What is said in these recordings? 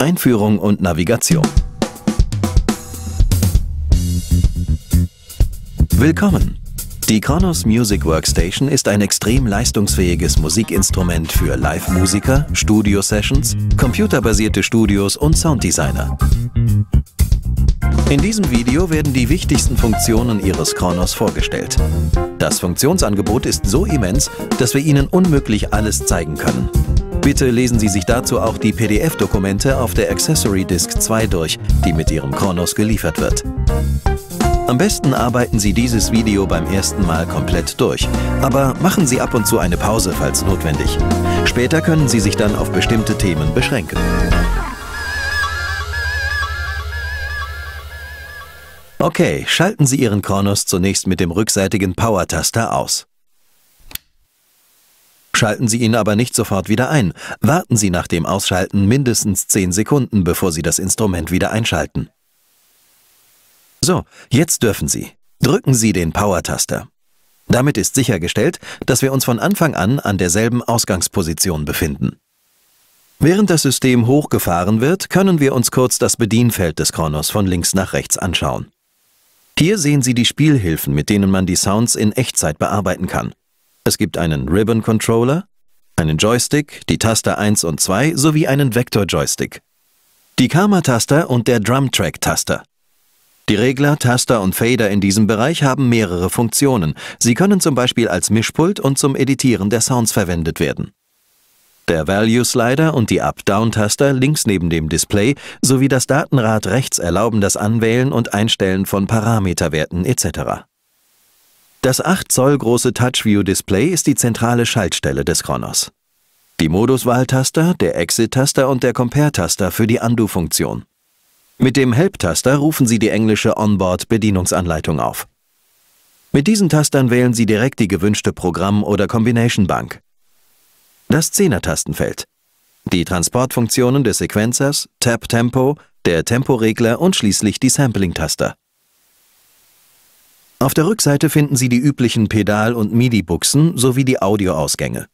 Einführung und Navigation. Willkommen! Die Kronos Music Workstation ist ein extrem leistungsfähiges Musikinstrument für Live-Musiker, Studio-Sessions, computerbasierte Studios und Sounddesigner. In diesem Video werden die wichtigsten Funktionen Ihres Kronos vorgestellt. Das Funktionsangebot ist so immens, dass wir Ihnen unmöglich alles zeigen können. Bitte lesen Sie sich dazu auch die PDF-Dokumente auf der Accessory Disk 2 durch, die mit Ihrem Kronos geliefert wird. Am besten arbeiten Sie dieses Video beim ersten Mal komplett durch, aber machen Sie ab und zu eine Pause, falls notwendig. Später können Sie sich dann auf bestimmte Themen beschränken. Okay, schalten Sie Ihren Kornos zunächst mit dem rückseitigen Power-Taster aus. Schalten Sie ihn aber nicht sofort wieder ein. Warten Sie nach dem Ausschalten mindestens 10 Sekunden, bevor Sie das Instrument wieder einschalten. So, jetzt dürfen Sie. Drücken Sie den Power-Taster. Damit ist sichergestellt, dass wir uns von Anfang an an derselben Ausgangsposition befinden. Während das System hochgefahren wird, können wir uns kurz das Bedienfeld des Kronos von links nach rechts anschauen. Hier sehen Sie die Spielhilfen, mit denen man die Sounds in Echtzeit bearbeiten kann. Es gibt einen Ribbon Controller, einen Joystick, die Taster 1 und 2 sowie einen Vektor-Joystick. Die Karma-Taster und der Drum-Track-Taster. Die Regler, Taster und Fader in diesem Bereich haben mehrere Funktionen. Sie können zum Beispiel als Mischpult und zum Editieren der Sounds verwendet werden der Value-Slider und die Up-Down-Taster links neben dem Display sowie das Datenrad rechts erlauben das Anwählen und Einstellen von Parameterwerten etc. Das 8 Zoll große touchview display ist die zentrale Schaltstelle des Kronos. Die Moduswahltaster, der Exit-Taster und der Compare-Taster für die Undo-Funktion. Mit dem Help-Taster rufen Sie die englische Onboard-Bedienungsanleitung auf. Mit diesen Tastern wählen Sie direkt die gewünschte Programm- oder Combination-Bank das Zehner-Tastenfeld. Die Transportfunktionen des Sequenzers, Tab-Tempo, der Temporegler und schließlich die Sampling-Taster. Auf der Rückseite finden Sie die üblichen Pedal- und MIDI-Buchsen sowie die Audioausgänge.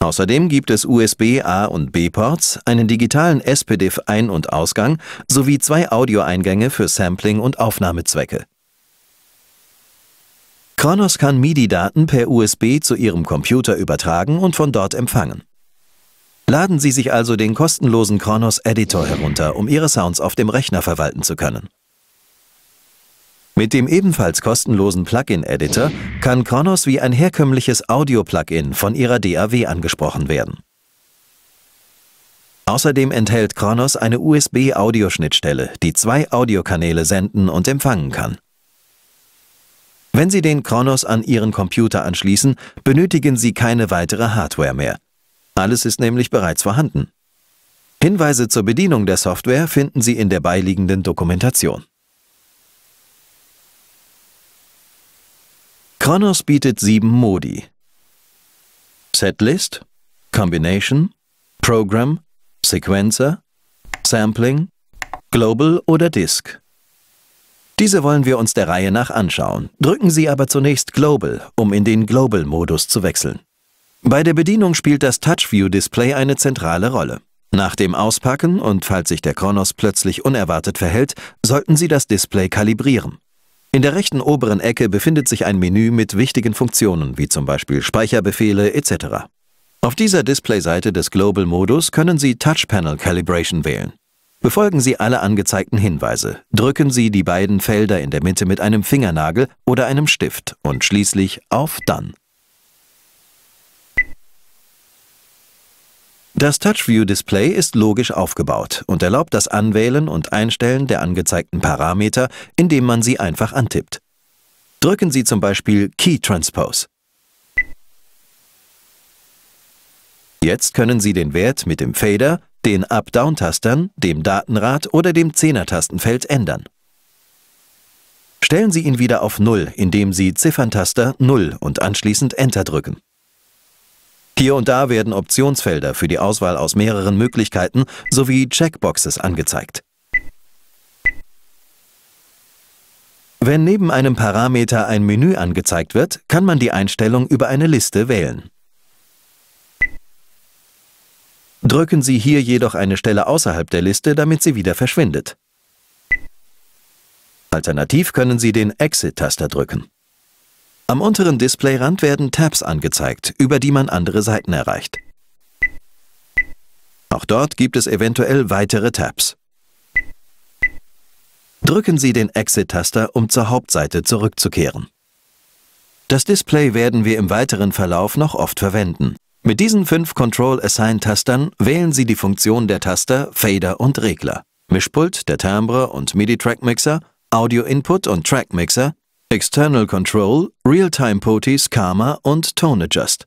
Außerdem gibt es USB A und B Ports, einen digitalen SPDIF Ein- und Ausgang sowie zwei Audioeingänge für Sampling und Aufnahmezwecke. Kronos kann MIDI-Daten per USB zu Ihrem Computer übertragen und von dort empfangen. Laden Sie sich also den kostenlosen Kronos Editor herunter, um Ihre Sounds auf dem Rechner verwalten zu können. Mit dem ebenfalls kostenlosen Plugin-Editor kann Kronos wie ein herkömmliches Audio-Plugin von Ihrer DAW angesprochen werden. Außerdem enthält Kronos eine USB-Audioschnittstelle, die zwei Audiokanäle senden und empfangen kann. Wenn Sie den Kronos an Ihren Computer anschließen, benötigen Sie keine weitere Hardware mehr. Alles ist nämlich bereits vorhanden. Hinweise zur Bedienung der Software finden Sie in der beiliegenden Dokumentation. Kronos bietet sieben Modi. Setlist, Combination, Program, Sequencer, Sampling, Global oder Disk. Diese wollen wir uns der Reihe nach anschauen. Drücken Sie aber zunächst Global, um in den Global-Modus zu wechseln. Bei der Bedienung spielt das Touch-View-Display eine zentrale Rolle. Nach dem Auspacken und falls sich der Kronos plötzlich unerwartet verhält, sollten Sie das Display kalibrieren. In der rechten oberen Ecke befindet sich ein Menü mit wichtigen Funktionen, wie zum Beispiel Speicherbefehle etc. Auf dieser Displayseite des Global-Modus können Sie Touch Panel Calibration wählen. Befolgen Sie alle angezeigten Hinweise, drücken Sie die beiden Felder in der Mitte mit einem Fingernagel oder einem Stift und schließlich auf Dann. Das touchview display ist logisch aufgebaut und erlaubt das Anwählen und Einstellen der angezeigten Parameter, indem man sie einfach antippt. Drücken Sie zum Beispiel Key Transpose. Jetzt können Sie den Wert mit dem Fader den Up-Down-Tastern, dem Datenrad oder dem Zehner-Tastenfeld ändern. Stellen Sie ihn wieder auf 0, indem Sie Zifferntaster 0 und anschließend Enter drücken. Hier und da werden Optionsfelder für die Auswahl aus mehreren Möglichkeiten sowie Checkboxes angezeigt. Wenn neben einem Parameter ein Menü angezeigt wird, kann man die Einstellung über eine Liste wählen. Drücken Sie hier jedoch eine Stelle außerhalb der Liste, damit sie wieder verschwindet. Alternativ können Sie den Exit-Taster drücken. Am unteren Displayrand werden Tabs angezeigt, über die man andere Seiten erreicht. Auch dort gibt es eventuell weitere Tabs. Drücken Sie den Exit-Taster, um zur Hauptseite zurückzukehren. Das Display werden wir im weiteren Verlauf noch oft verwenden. Mit diesen fünf Control-Assign-Tastern wählen Sie die Funktion der Taster, Fader und Regler. Mischpult, der Timbre und MIDI-Track-Mixer, Audio-Input und Track-Mixer, External Control, Real-Time-Potis, Karma und Tone Adjust.